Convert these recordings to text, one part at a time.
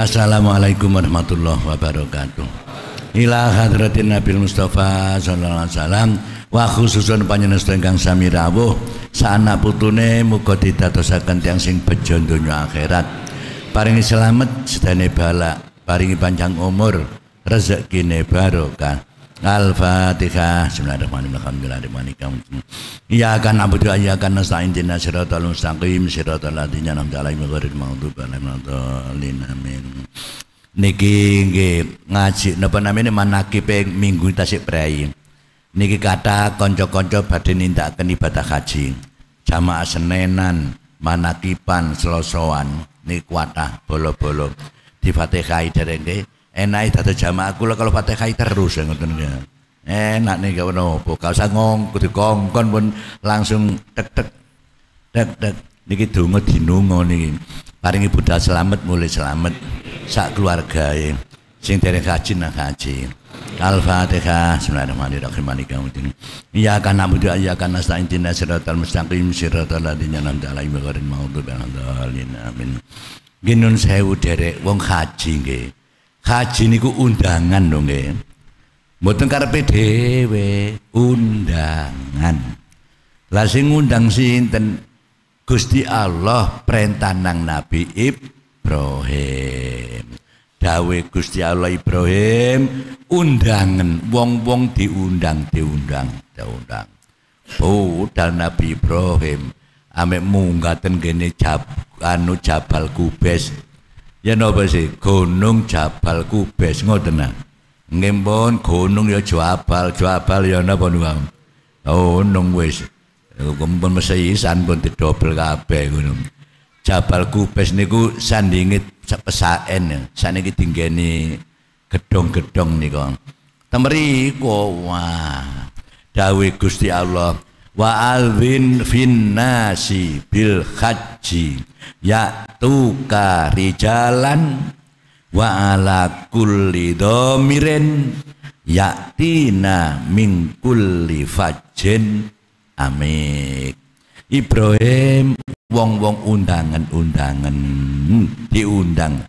Assalamualaikum warahmatullahi wabarakatuh. Ila hadratin Nabi Mustafa sallallahu alaihi wasallam wa khususun panjenengan ingkang sami rawuh sanak putune muga didadosaken tiyang sing bejo donya akhirat. Paringi selamat, sedane balak, paringi panjang umur, rezekine barokah. Al-Fatihah. Bismillahirrahmanirrahim. Alhamdulillahirrahmanirrahim. Ya iyyaka na'budu wa iyyaka nasta'in ihdinas siratal mustaqim, siratal ladzina an'amta 'alaihim ghairil maghdubi 'alaihim waladdallin. Amin. Niki nggih ngaji napa namine manakipe minggu tasik prei. Niki kata konco-konco badhe nindakaken ibadah haji. Jamaah Senenan, manakipan, Selosoan niki kuatah bolo-bolo. Di Fatihah dereng nggih enak dados jamaah kula kalau Fatihah terus ya, ngoten ya. Enak nih gak ono apa, gak usah kudu kongkon pun langsung tek tek tek tek niki donga dinungo niki. Paringi budal selamat mulai selamat sak keluarga ya. Sing dereng haji nang haji. Al-Fatihah. Bismillahirrahmanirrahim. Iya kan Iya wa nasta nasta'in ihdinas al mustaqim siratal ladzina an'amta alaihim ghairil maghdubi alaihim Amin. Ginun sewu derek wong haji nggih. Haji niku undangan dong nggih. Mboten karepe dhewe, undangan. Lah sing ngundang sinten? Gusti Allah perintah nang Nabi Ibrahim. Dawe Gusti Allah Ibrahim undangan wong-wong diundang diundang diundang. Oh, dan Nabi Ibrahim ambek munggaten kene jab, anu Jabal Kubes Ya napa sih? Gunung Jabal Kubes ngoten nah. gunung ya Jabal, Jabal ya napa oh Gunung wis kumpul meseisan pun didobel kabeh gunung. Jabal Kubes niku sandinge pesaen ya. saniki dinggeni gedong-gedong temeri ko wah dawe Gusti Allah wa alwin fin bil haji ya tuka rijalan wa ala kulli domirin yaktina min kulli fajin amik Ibrahim wong-wong undangan-undangan diundang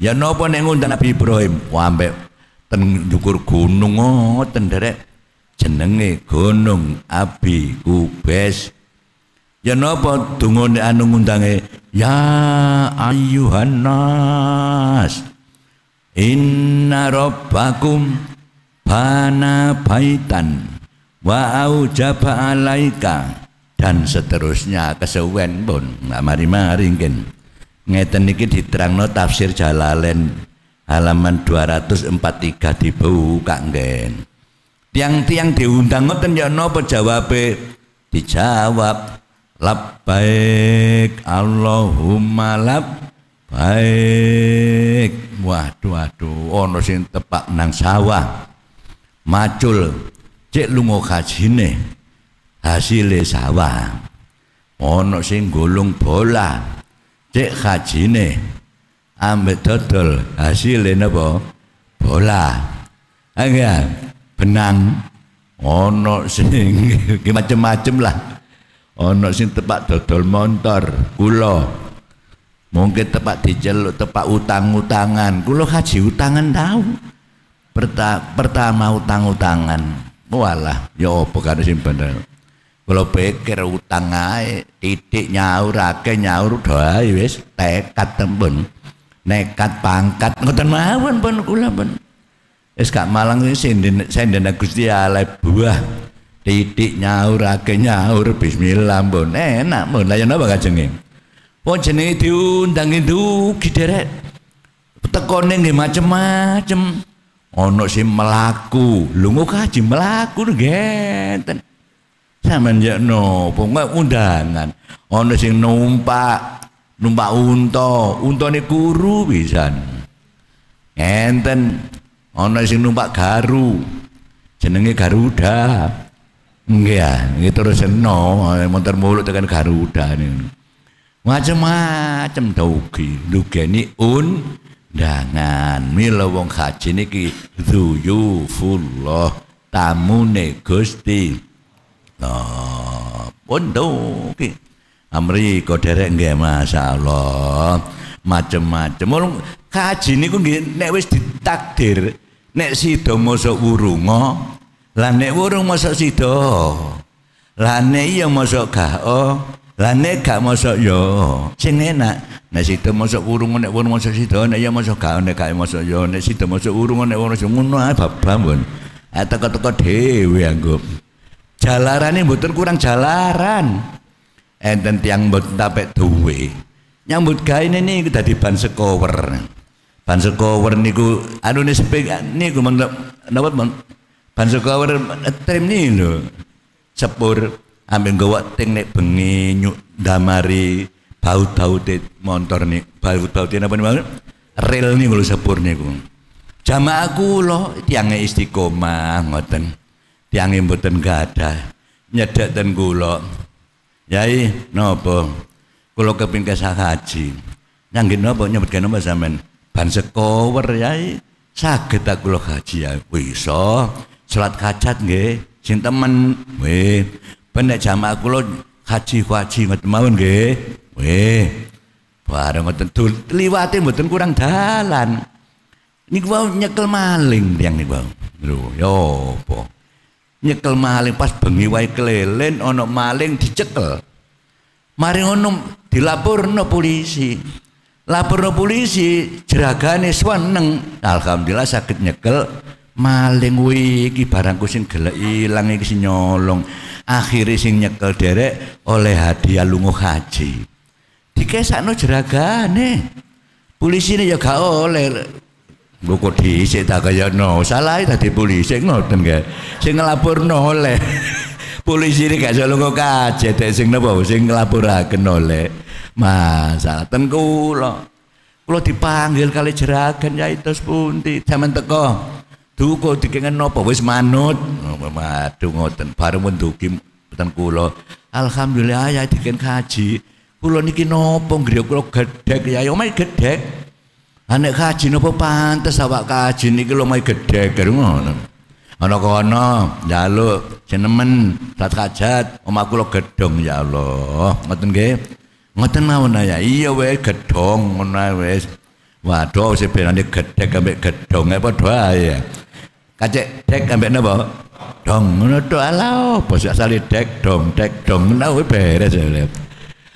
ya nopo nek ngundang Nabi Ibrahim ambek ten nyukur gunung ngoten oh, derek jenenge gunung Abi Kubes Ya napa dungane anu ngundange ya ayuhan nas inna rabbakum bana baitan wa aujaba alaika dan seterusnya kesuwen pun nggak mari-mari ngkin ngeten niki diterangno tafsir Jalalain halaman 243 dibuka nggen tiang-tiang diundang ngoten ya napa jawabe dijawab labbaik Allahumma labbaik waduh waduh ono sing tepak nang sawah macul cek lunga kajine hasile sawah ono sing gulung bola cek kajine ambek dodol hasile napa bola enggak benang ono sing macem-macem lah ono sing tepak dodol montor kula mungkin tepak diceluk tepak utang-utangan kula haji utangan tahu Perta, pertama utang-utangan walah ya apa kan sing bener kula pikir utang ae titik nyaur akeh nyaur doae wis tekad nekat pangkat ngoten mawon pun kula pun wis gak malang sing sendene Gusti Allah buah Titik nyaur akeh nyaur bismillah mbon enak pun lah yen ya apa kajenge. Wong jenenge diundang itu giderek. Tekone nggih macem-macem. Ana sing melaku, lungo kaji melaku ngeten. Sampeyan ya nopo undangan. Ana sing numpak, numpak unta, untane kuru pisan. Enten ana sing numpak garu, jenenge Garuda. Iya, gitu terus no, eh, motor mulut dengan Garuda ini. Macem-macem dogi, dugeni undangan. Mila wong haji niki dzuyufullah tamune Gusti. Nah, pun dogi. Amri derek nggih masyaallah. macam-macam Wong haji niku nggih nek wis ditakdir, nek sida mosok lah nek wurung masuk sida. Lah nek iya masuk gak oh. Lah nek gak mosok yo. Ya. Sing enak nek sida masuk wurung nek wurung masuk sida nek iya masuk gak nek gak masuk yo ya. nek sida masuk wurung nek wurung ngono ae ah, atau Ah teko-teko dhewe jalaran Jalarane mboten kurang jalaran. Enten tiang mboten tapek duwe. Nyambut gawe ini kita dadi ban sekower. Ban sekower niku nih sepik niku mantap napa Ban sekawur trim lho. Sepur ambil gawa ting nek bengi nyuk damari baut-baut motor nih. Baut-baut apa nih Rel nih kalau sepur nih aku lo, tiangnya istiqomah ngoten. Tiange mboten ada, Nyedak dan kula. Yai napa? keping kepin sah haji. Nyanggen napa nyebut napa zaman Ban sekower yai. sakit tak kula haji ya. wiso. Oh sholat kacat nggih sing temen weh benda nek jamaah kula haji haji ngoten mawon nggih nggih bareng ngoten liwate mboten kurang dalan niku wau nyekel maling yang niku bang, lho yo ya apa nyekel maling pas bengi wae kelelen ono maling dicekel mari ngono dilapurno polisi lapurno polisi jeragane seneng alhamdulillah sakit nyekel maling kuwi iki barangku sing gelek ilang iki sing nyolong akhire sing nyekel derek oleh hadiah lunga haji dikesakno jeragane polisi ya gak oleh Gue kok diisik tak kaya no salah tadi polisi ngoten gak sing ngelapor no oleh polisi ini gak selalu kok kajet sing nopo sing ngelapuraken oleh masalah tengku lo dipanggil kali jeragan ya itu sepunti zaman teko Duko dikengen nopo wis manut. Waduh ngoten bareng mendugi ten kula. Alhamdulillah ya diken kaji. Kula niki nopo griya kula gedhek ya, ya omahe gedhek. ane kaji nopo pantes awak kaji niki lho omahe gedhek ngono. Ana kono njaluk ya, jenemen lat kajat omah kula gedhong ya Allah. Ngoten nggih. Ngoten mawon ya. Iya wae gedhong ngono wis. Waduh sebenarnya gedhek ambek gedhonge eh, padha ya? Kacek dek ambek napa? Dong ngono alau alao, bos asale dek dong dek dong ngono beres ya.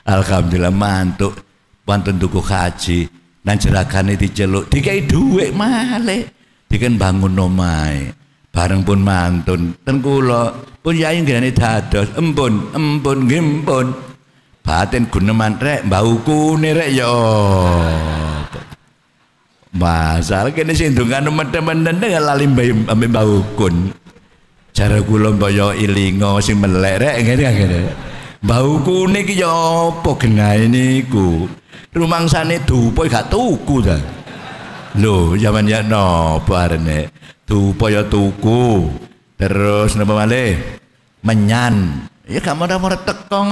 Alhamdulillah mantuk wonten tuku haji nang jerakane diceluk dikai dhuwit malih diken bangun nomai bareng pun mantun ten kula pun yai ngene dados empun empun nggih empun batin guneman rek bauku rek ya Masalah kene sing dungane teman-teman lali ambil bau kun. Cara kula mbaya ilinga sing melek rek ngene ngene. Bau kune iki ya apa genahe niku. Rumangsane dupa gak tuku dah lo zaman ya napa arene? Dupa ya tuku. Terus napa malih? Menyan. Ya gak mara-mara teko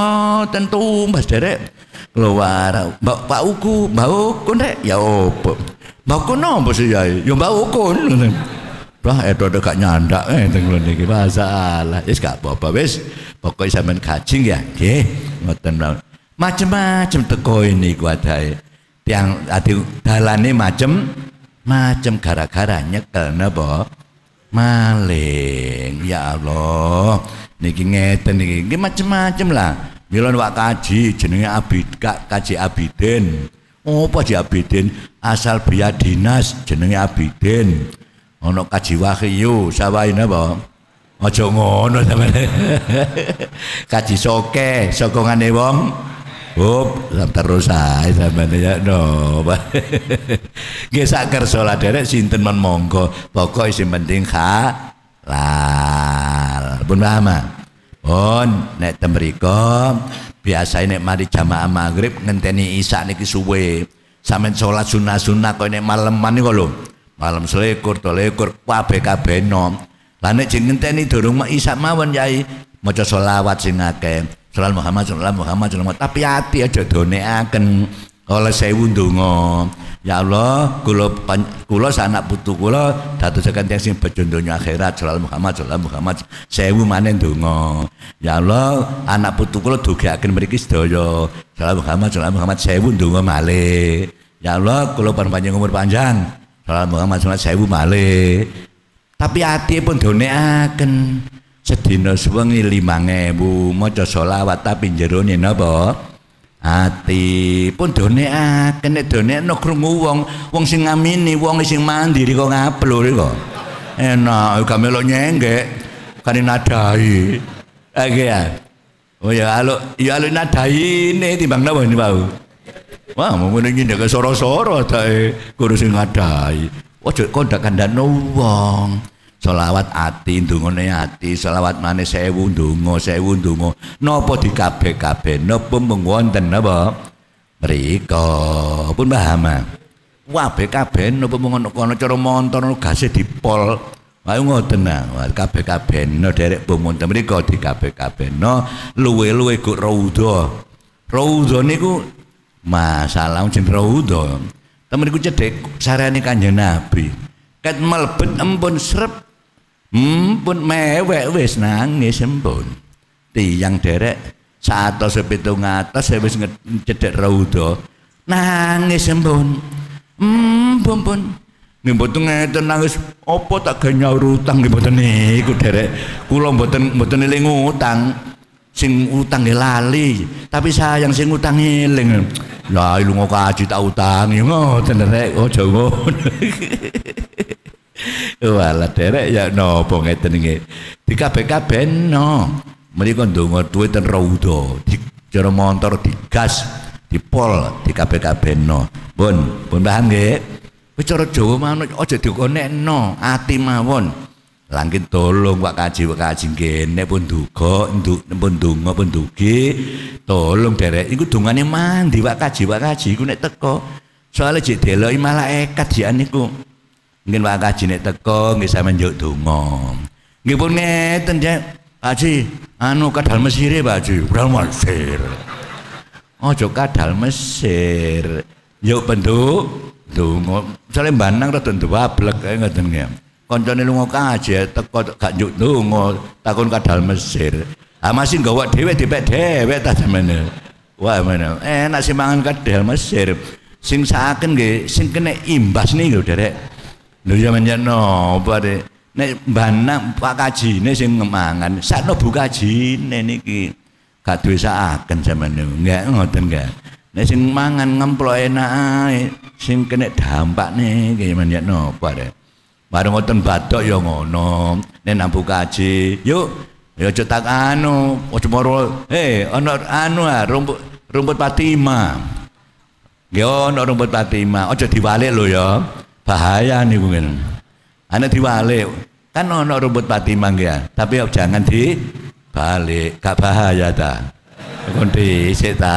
tentu tumbas derek. Keluar. Mbak Pak Uku, Mbak Uku rek ya opo. Bakun apa sih yai? Ya mbak ukun. Wah, edo edo gak nyandak eh tenggulon iki masalah. Wis gak apa-apa wis. Pokoke sampean gajing ya oke, Ngoten mawon. Macem-macem teko ini kuatai, adae. Tiang ati dalane macem macem gara-gara nyekel napa? Maling. Ya Allah. Niki ngeten niki. Niki macem-macem lah. Milon wak kaji jenenge Abid, Kak Kaji Abiden ngopo oh, diabidin? Asal biya dinas jenenge abidin. ono kaji wahyu sawaine apa? Aja ngono sampeyan. kaji soke sokongane wong. Hop, terus ae sampeyan ya no. Nggih sak kersa derek sinten men monggo. Pokoke sing penting lal, Pun paham? pun nek ten biasa biasane nek mari jamaah maghrib ngenteni isya niki suwe sampean salat sunah-sunah kok nek maleman niku lho malam selikur dolekur kabeh kabeh nom lah nek jeng ngenteni durung isya mawon yai maca selawat sing akeh Salam Muhammad, salam Muhammad, salam Muhammad. Tapi hati aja doneaken oleh sewu ndonga. Ya Allah, kula kula sanak putu kula dadosaken tiyang sing bejo donya akhirat sallallahu Muhammad sallallahu Muhammad. Sewu maneh ndonga. Ya Allah, anak putu kula dogeaken mriki sedaya. Sallallahu Muhammad sallallahu Muhammad sewu ndonga malih. Ya Allah, kula panjang umur panjang. Sallallahu Muhammad sallallahu sewu malih. Tapi ati pun donekaken sedina suwengi 5000 maca selawat tapi jerone napa? ati pun donekaken nek donekno krungu wong wong sing ngamini wong sing mandiri kok ngaplur kok enak gak lo nyenggek kan nadai oke ah, ya ah. oh ya alu ya alu nadai ini, timbang napa ini bau wah mau ngene iki soro-soro tae kurus sing nadai ojo kok ndak kandhano wong Selawat ati ndungone ati, selawat maneh sewu ndonga, sewu ndonga. Napa dikabeh-kabeh, napa mung wonten napa? Mriko. Pun paham. Wabe ah? kabeh napa mung ana kono cara montor gase dipol. Ayo ngoten nah, ah? kabeh no derek bumunten mriku dikabeh no luwe-luwe kok raudha. Raudha niku masalah jeneng raudha. Tapi iku cedek, sarane Kanjeng Nabi. Ket melebet empon srep Mpun hmm, mewek wis nangis ya mpun. Tiyang derek 170 ya wis cedhek raudo, Nangis ya mpun. Mpun hmm, pun. Nggih mboten ngeten nangis opo tak ganyaur utang nggih mboten niku derek. Kula mboten mboten eling utang. Sing utang nggih lali, tapi sayang sing utang eling. Lah ilmu aji tak utang ngoten derek aja oh, ngono. Walah derek ya napa ngeten nggih. Dikabeh-kabeh no. Mriko ndonga duwe ten raudha, di cara montor pol di dikabeh-kabehno. bon pun paham nggih? Wis cara Jawa manut aja dikonekno ati mawon. langit tolong wak kaji wak kaji kene pun duga, nduk pun dunga pun dugi. Tolong derek iku dongane mandi wak kaji wak kaji iku nek teko. Soale jek deloki malaikat jian niku. Mungkin Pak kaji nek teko nggih sampean njuk donga. Nggih pun ngeten, Cek. Haji, anu kadal Mesir Pak Haji, kadal Mesir. Ojo kadal Mesir. Yuk penduk, donga. Soale banang rada ndablek kae ngoten nggih. Kancane lunga kaje teko gak njuk donga, takon kadal Mesir. Ah masih gawa dhewe dipek dhewe ta sampeyan. Wah mana enak sih mangan kadal Mesir. Sing saken nggih, sing kena imbas nih lho, Derek. Lho iya, ya menyen napa, Dik? Nek mbanak Pak Kajine sing ngemangan, sakno Bu Kajine niki. Gak duwe sakaken sampean niku. Enggak ngoten enggak. Nek sing mangan ngemplok enak ae, sing kena dampakne iki menyen ya, napa, Dik? baru ngoten bathok ya ngono. Nek nampu kaji, yuk ya cetak anu, ojo moro. Eh, ana anu ah, rumput rumput Fatima. Ya ana rumput patima, ojo diwalik lho ya bahaya nih mungkin anak diwalik kan ono rumput pati mangga ya, tapi ya jangan di balik gak bahaya ta kondi ta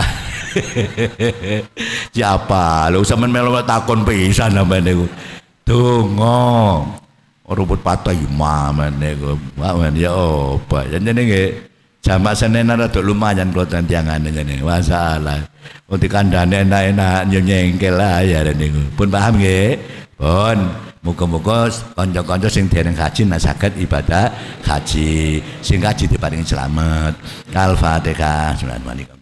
siapa lu sama melu takon pisah nama nih oh, tunggu rumput pati ya, nih niku mamen ya opo jadi nih sama senen tuh lumayan kloten tiangane nih, masalah untuk kandane enak-enak nyengkel lah ya nih pun paham gak pun muka-muka kanca-kanca sing dereng haji nah saged ibadah haji sing haji diparingi selamat. Al-Fatihah. Assalamualaikum.